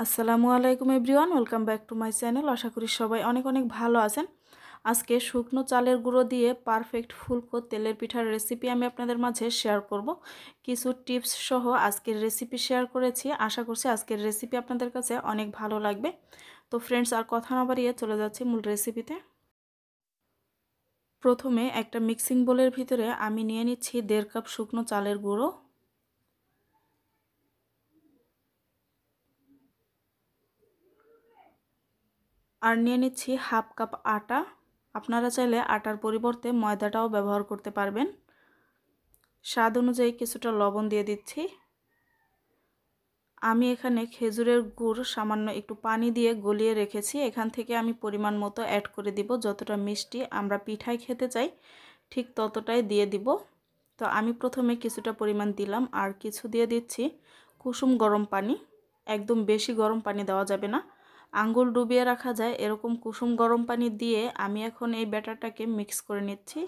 আসসালামু আলাইকুম everyone welcome back to my channel আশা করি সবাই অনেক অনেক ভালো আছেন আজকে শুকনো চালের গুঁড়ো দিয়ে পারফেক্ট ফুলকো তেলের পিঠার রেসিপি আমি আপনাদের মাঝে শেয়ার করব কিছু টিপস সহ আজকের রেসিপি শেয়ার করেছি আশা করছি আজকের রেসিপি আপনাদের কাছে অনেক ভালো লাগবে তো ফ্রেন্ডস আর কথা না বাড়িয়ে চলে যাচ্ছি মূল রেসিপিতে প্রথমে একটা মিক্সিং বোলের ভিতরে আমি নিয়ে নিচ্ছি দেড় কাপ শুকনো চালের গুঁড়ো আর নিয়ে নিচ্ছি হাফ কাপ আটা আপনারা চাইলে আটার পরিবর্তে ময়দাটাও ব্যবহার করতে পারবেন স্বাদ অনুযায়ী কিছুটা লবণ দিয়ে দিচ্ছি আমি এখানে খেজুরের গুড় সামান্য একটু পানি দিয়ে গলিয়ে রেখেছি এখান থেকে আমি পরিমাণ মতো অ্যাড করে দিব যতটা মিষ্টি আমরা পিঠায় খেতে চাই ঠিক ততটাই দিয়ে দিব তো আমি প্রথমে কিছুটা পরিমাণ দিলাম আর কিছু দিয়ে দিচ্ছি কুসুম গরম পানি একদম বেশি গরম পানি দেওয়া যাবে না আঙ্গুল ডুবিয়ে রাখা যায় এরকম কুসুম গরম পানি দিয়ে আমি এখন এই ব্যাটারটাকে মিক্স করে নিচ্ছি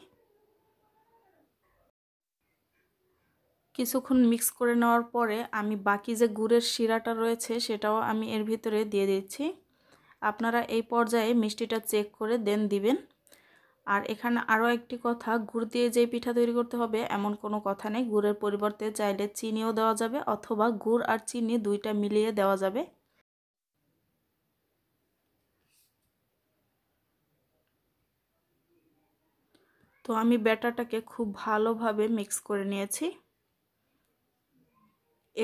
কিছুক্ষণ মিক্স করে নেওয়ার পরে আমি বাকি যে গুড়ের শিরাটা রয়েছে সেটাও আমি এর ভিতরে দিয়ে দিচ্ছি আপনারা এই পর্যায়ে মিষ্টিটা চেক করে দেন দিবেন আর এখানে আরও একটি কথা গুড় দিয়ে যে পিঠা তৈরি করতে হবে এমন কোনো কথা নেই গুড়ের পরিবর্তে চাইলে চিনিও দেওয়া যাবে অথবা গুড় আর চিনি দুইটা মিলিয়ে দেওয়া যাবে তো আমি ব্যাটারটাকে খুব ভালোভাবে মিক্স করে নিয়েছি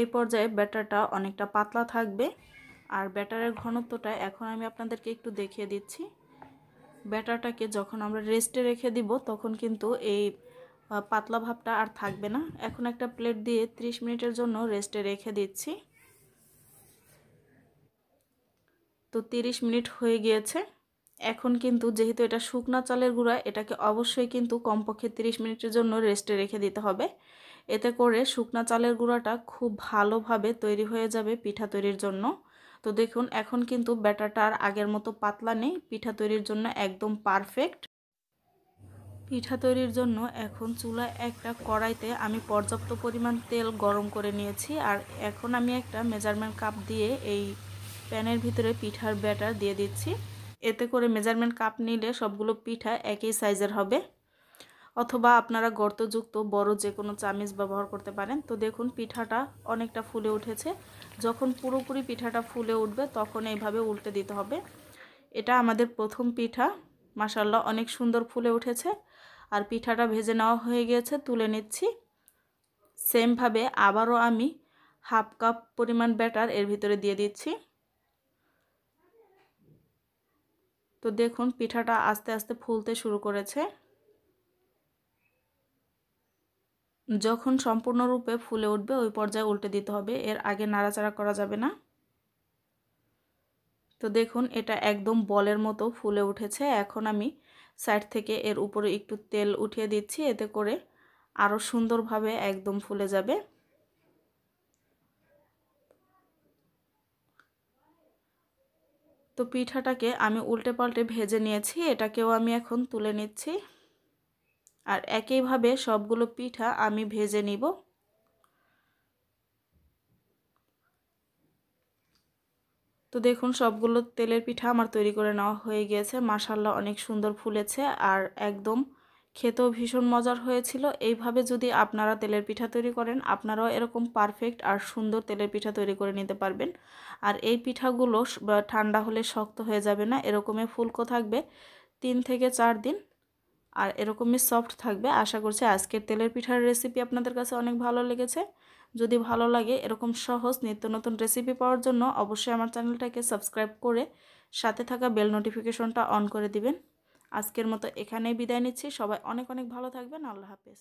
এই পর্যায়ে ব্যাটারটা অনেকটা পাতলা থাকবে আর ব্যাটারের ঘনত্বটা এখন আমি আপনাদেরকে একটু দেখিয়ে দিচ্ছি ব্যাটারটাকে যখন আমরা রেস্টে রেখে দিব তখন কিন্তু এই পাতলা ভাবটা আর থাকবে না এখন একটা প্লেট দিয়ে 30 মিনিটের জন্য রেস্টে রেখে দিচ্ছি তো 30 মিনিট হয়ে গিয়েছে এখন কিন্তু যেহেতু এটা শুকনা চালের গুঁড়া এটাকে অবশ্যই কিন্তু কমপক্ষে 30 মিনিটের জন্য রেস্টে রেখে দিতে হবে এতে করে শুকনা চালের গুঁড়াটা খুব ভালোভাবে তৈরি হয়ে যাবে পিঠা তৈরির জন্য তো দেখুন এখন কিন্তু ব্যাটারটা আর আগের মতো পাতলা নেই পিঠা তৈরির জন্য একদম পারফেক্ট পিঠা তৈরির জন্য এখন চুলা একটা কড়াইতে আমি পর্যাপ্ত পরিমাণ তেল গরম করে নিয়েছি আর এখন আমি একটা মেজারমেন্ট কাপ দিয়ে এই প্যানের ভিতরে পিঠার ব্যাটার দিয়ে দিচ্ছি এতে করে মেজারমেন্ট কাপ নিলে সবগুলো পিঠা একই সাইজের হবে অথবা আপনারা গর্তযুক্ত বড় যে কোনো চামিচ ব্যবহার করতে পারেন তো দেখুন পিঠাটা অনেকটা ফুলে উঠেছে যখন পুরোপুরি পিঠাটা ফুলে উঠবে তখন এইভাবে উল্টে দিতে হবে এটা আমাদের প্রথম পিঠা মাসাল্লাহ অনেক সুন্দর ফুলে উঠেছে আর পিঠাটা ভেজে নেওয়া হয়ে গিয়েছে তুলে নিচ্ছি সেমভাবে আবারও আমি হাফ কাপ পরিমাণ ব্যাটার এর ভিতরে দিয়ে দিচ্ছি তো দেখুন পিঠাটা আস্তে আস্তে ফুলতে শুরু করেছে যখন সম্পূর্ণরূপে ফুলে উঠবে ওই পর্যায়ে উল্টে দিতে হবে এর আগে নাড়াচাড়া করা যাবে না তো দেখুন এটা একদম বলের মতো ফুলে উঠেছে এখন আমি সাইড থেকে এর উপরে একটু তেল উঠিয়ে দিচ্ছি এতে করে আরও সুন্দরভাবে একদম ফুলে যাবে তো পিঠাটাকে আমি উল্টে পাল্টে ভেজে নিয়েছি এটাকেও আমি এখন তুলে নিচ্ছি আর একইভাবে সবগুলো পিঠা আমি ভেজে নিব তো দেখুন সবগুলো তেলের পিঠা আমার তৈরি করে নেওয়া হয়ে গিয়েছে মাসাল্লা অনেক সুন্দর ফুলেছে আর একদম খেতেও ভীষণ মজার হয়েছিল এইভাবে যদি আপনারা তেলের পিঠা তৈরি করেন আপনারাও এরকম পারফেক্ট আর সুন্দর তেলের পিঠা তৈরি করে নিতে পারবেন আর এই পিঠাগুলো ঠান্ডা হলে শক্ত হয়ে যাবে না এরকমই ফুলকো থাকবে তিন থেকে চার দিন আর এরকমই সফট থাকবে আশা করছি আজকের তেলের পিঠার রেসিপি আপনাদের কাছে অনেক ভালো লেগেছে যদি ভালো লাগে এরকম সহজ নিত্য নতুন রেসিপি পাওয়ার জন্য অবশ্যই আমার চ্যানেলটাকে সাবস্ক্রাইব করে সাথে থাকা বেল নোটিফিকেশনটা অন করে দিবেন আজকের মতো এখানেই বিদায় নিচ্ছি সবাই অনেক অনেক ভালো থাকবেন আল্লাহ হাফেজ